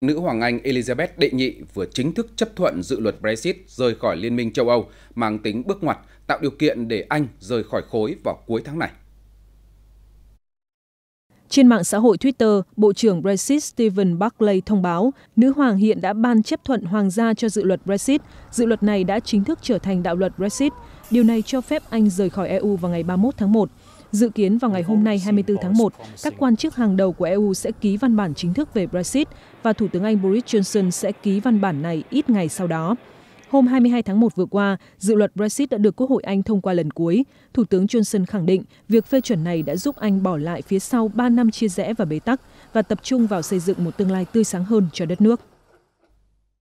Nữ hoàng Anh Elizabeth đệ nhị vừa chính thức chấp thuận dự luật Brexit rời khỏi Liên minh châu Âu mang tính bước ngoặt tạo điều kiện để Anh rời khỏi khối vào cuối tháng này. Trên mạng xã hội Twitter, Bộ trưởng Brexit Stephen Barclay thông báo nữ hoàng hiện đã ban chấp thuận hoàng gia cho dự luật Brexit. Dự luật này đã chính thức trở thành đạo luật Brexit. Điều này cho phép Anh rời khỏi EU vào ngày 31 tháng 1. Dự kiến vào ngày hôm nay 24 tháng 1, các quan chức hàng đầu của EU sẽ ký văn bản chính thức về Brexit và Thủ tướng Anh Boris Johnson sẽ ký văn bản này ít ngày sau đó. Hôm 22 tháng 1 vừa qua, dự luật Brexit đã được Quốc hội Anh thông qua lần cuối. Thủ tướng Johnson khẳng định việc phê chuẩn này đã giúp Anh bỏ lại phía sau 3 năm chia rẽ và bế tắc và tập trung vào xây dựng một tương lai tươi sáng hơn cho đất nước.